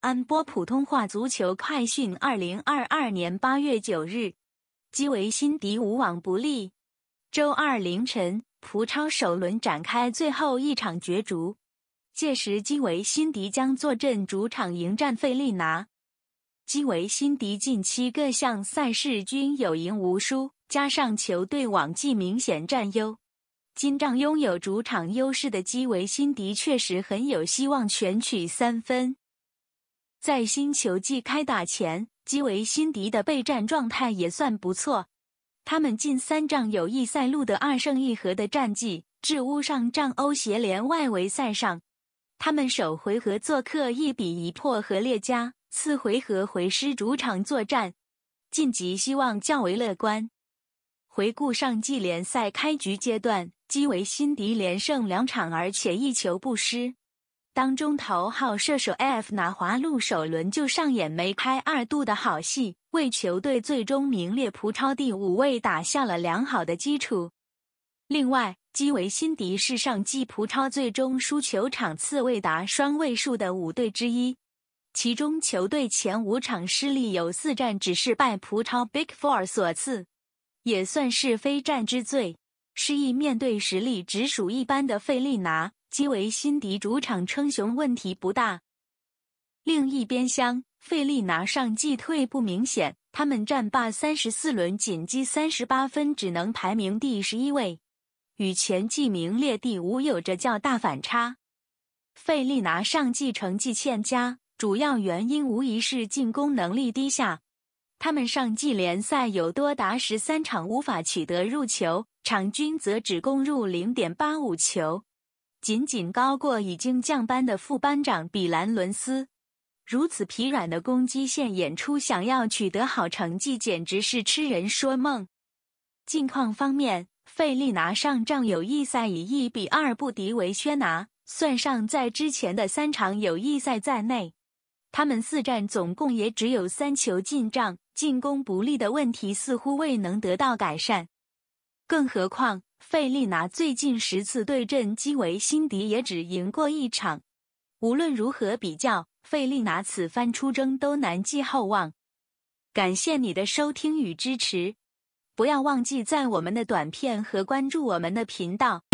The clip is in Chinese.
安播普通话足球快讯：二零二二年八月九日，基维辛迪无往不利。周二凌晨，葡超首轮展开最后一场角逐，届时基维辛迪将坐镇主场迎战费利拿。基维辛迪近期各项赛事均有赢无输，加上球队往绩明显占优，今仗拥有主场优势的基维辛迪确实很有希望全取三分。在新球季开打前，基维辛迪的备战状态也算不错。他们近三仗友谊赛录得二胜一和的战绩，至乌上战欧协联外围赛上，他们首回合做客一比一破和列加，次回合回师主场作战，晋级希望较为乐观。回顾上季联赛开局阶段，基维辛迪连胜两场，而且一球不失。当中头号射手 F 拿华路首轮就上演梅开二度的好戏，为球队最终名列葡超第五位打下了良好的基础。另外，基维辛迪是上季葡超最终输球场次未达双位数的五队之一，其中球队前五场失利有四战只是拜葡超 Big Four 所赐，也算是非战之罪。失意面对实力只属一般的费利拿。基维辛迪主场称雄问题不大，另一边厢费利拿上季退不明显，他们战罢三十四轮仅积三十八分，只能排名第十一位，与前季名列第五有着较大反差。费利拿上季成绩欠佳，主要原因无疑是进攻能力低下，他们上季联赛有多达十三场无法取得入球，场均则只攻入零点八五球。仅仅高过已经降班的副班长比兰伦斯，如此疲软的攻击线演出，想要取得好成绩简直是痴人说梦。近况方面，费利拿上仗友谊赛以一比二不敌维宣拿，算上在之前的三场友谊赛在内，他们四战总共也只有三球进账，进攻不利的问题似乎未能得到改善。更何况，费利拿最近十次对阵基维辛迪也只赢过一场。无论如何比较，费利拿此番出征都难寄厚望。感谢你的收听与支持，不要忘记赞我们的短片和关注我们的频道。